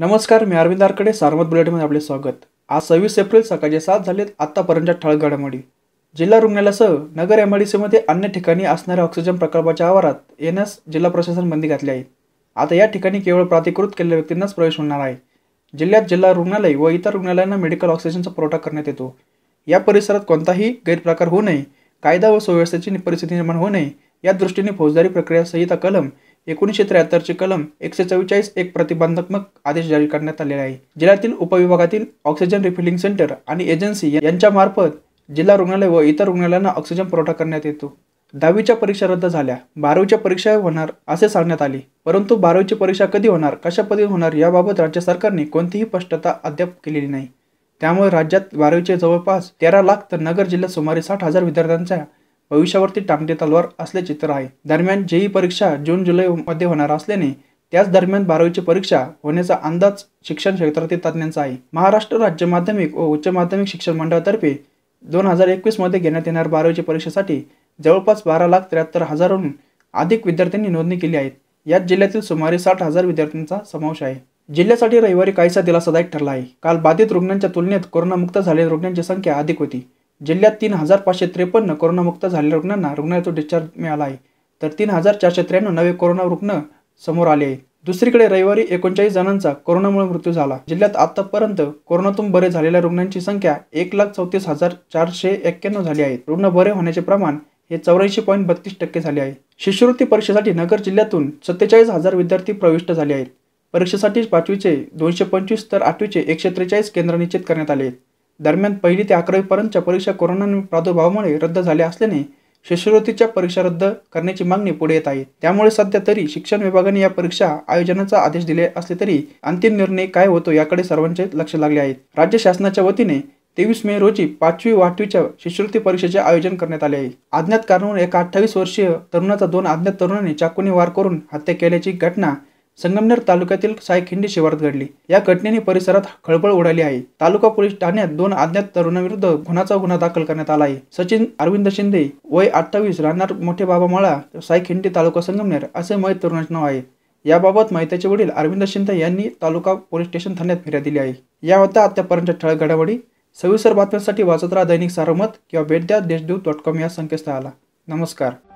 नमस्कार मी अरविंद आरकडे सारमत बुलेटमध्ये आपले स्वागत आज सव्वीस एप्रिल सकाळचे सात झालेत आतापर्यंतच्या ठळक घडामोडी जिल्हा रुग्णालयासह नगर एम आय सीमध्ये अन्य ठिकाणी असणाऱ्या ऑक्सिजन प्रकल्पाच्या आवारात येण्यास जिल्हा प्रशासन बंदी घातली आहे आता या ठिकाणी केवळ प्राधिकृत केलेल्या व्यक्तींनाच प्रवेश होणार आहे जिल्ह्यात जिल्हा रुग्णालय व इतर रुग्णालयांना मेडिकल ऑक्सिजनचा पुरवठा करण्यात येतो या परिसरात कोणताही गैरप्रकार होऊ नये कायदा व सुव्यवस्थेची परिस्थिती निर्माण होऊ नये या दृष्टीने फौजदारी प्रक्रिया संहिता कलम एकोणीसशे त्र्याहत्तरचे कलम एकशे चव्वेचाळीस एक प्रतिबंधात्मक आदेश जारी करण्यात आलेला आहे जिल्ह्यातील उपविभागातील ऑक्सिजन रिफिलिंग सेंटर आणि एजन्सी यांच्यामार्फत जिल्हा रुग्णालय व इतर रुग्णालयांना ऑक्सिजन पुरवठा करण्यात येतो दहावीच्या परीक्षा रद्द झाल्या बारावीच्या परीक्षा होणार असे सांगण्यात आले परंतु बारावीची परीक्षा कधी होणार कशा पद्धतीने होणार याबाबत राज्य सरकारने कोणतीही स्पष्टता अद्याप केलेली नाही त्यामुळे राज्यात बारावीचे जवळपास तेरा लाख तर नगर जिल्ह्यात सुमारे साठ हजार विद्यार्थ्यांच्या भविष्यावरती टांगते तलवार असले चित्र आहे दरम्यान जेई परीक्षा जून जुलै मध्ये होणार असल्याने त्याच दरम्यान बारावीची परीक्षा होण्याचा अंदाज शिक्षण क्षेत्रातील तज्ज्ञांचा आहे महाराष्ट्र राज्य माध्यमिक व उच्च माध्यमिक शिक्षण मंडळातर्फे दोन हजार मध्ये घेण्यात येणार बारावीच्या परीक्षेसाठी जवळपास बारा लाख त्र्याहत्तर हजारहून अधिक विद्यार्थ्यांनी नोंदणी केली आहे यात जिल्ह्यातील सुमारे साठ हजार विद्यार्थ्यांचा समावेश आहे जिल्ह्यासाठी रविवारी काहीसा दिलासादायक ठरला आहे काल बाधित रुग्णांच्या तुलनेत कोरोनामुक्त झालेल्या रुग्णांची संख्या अधिक होती जिल्ह्यात तीन हजार पाचशे त्रेपन्न कोरोनामुक्त झालेल्या रुग्णांना रुग्णालयातून डिस्चार्ज मिळाला आहे तर तीन हजार चारशे त्र्याण्णव नवे कोरोना रुग्ण समोर आले आहेत दुसरीकडे रविवारी एकोणचाळीस जणांचा कोरोनामुळे मृत्यू झाला जिल्ह्यात आतापर्यंत कोरोनातून बरे झालेल्या रुग्णांची संख्या एक लाख चौतीस हजार चारशे एक्क्याण्णव झाली आहे रुग्ण बरे होण्याचे प्रमाण हे चौऱ्याऐंशी पॉईंट बत्तीस टक्के झाले आहे शिष्यवृत्ती परीक्षेसाठी नगर जिल्ह्यातून सत्तेचाळीस हजार विद्यार्थी प्रविष्ट झाले आहेत परीक्षेसाठी पाचवीचे दोनशे पंचवीस तर आठवीचे एकशे त्रेचाळीस केंद्र निश्चित करण्यात आले आहेत दरम्यान पहिली ते अकरावीपर्यंतच्या परीक्षा कोरोना प्रादुर्भावामुळे रद्द झाल्या असल्याने शिष्यवृत्तीच्या परीक्षा रद्द करण्याची मागणी पुढे येत आहे त्यामुळे सध्या तरी शिक्षण विभागाने या परीक्षा आयोजनाचा आदेश दिले असले तरी अंतिम निर्णय काय होतो याकडे सर्वांचे लक्ष लागले आहे राज्य शासनाच्या वतीने तेवीस मे रोजी पाचवी वाटवीच्या शिष्यवृत्ती परीक्षेचे आयोजन करण्यात आले आहे अज्ञात कारणावरून एका अठ्ठावीस वर्षीय तरुणाचा दोन अज्ञात तरुणांनी चाकूने वार करून हत्या केल्याची घटना संगमनेर तालुक्यातील साईखिंडी शिवारात घडली या घटनेने परिसरात खळबळ उडाली आहे तालुका पोलीस ठाण्यात दोन अज्ञात तरुणाविरुद्ध गुन्हाचा गुन्हा दाखल करण्यात आला आहे सचिन अरविंद शिंदे वय अठ्ठावीस राहणार मोठे बाबा मळा साईखिंडी तालुका संगमनेर असे मय तरुणाचे नाव आहे याबाबत माहितीचे वडील अरविंद शिंदे यांनी तालुका पोलीस स्टेशन ठाण्यात फिर्या दिली आहे या होत्या आतापर्यंत ठळक घडामोडी सविस्तर बातम्यांसाठी वाचत राहा दैनिक सारमत किंवा भेट द्या देशदूत डॉट कॉम या संकेतस्थळाला नमस्कार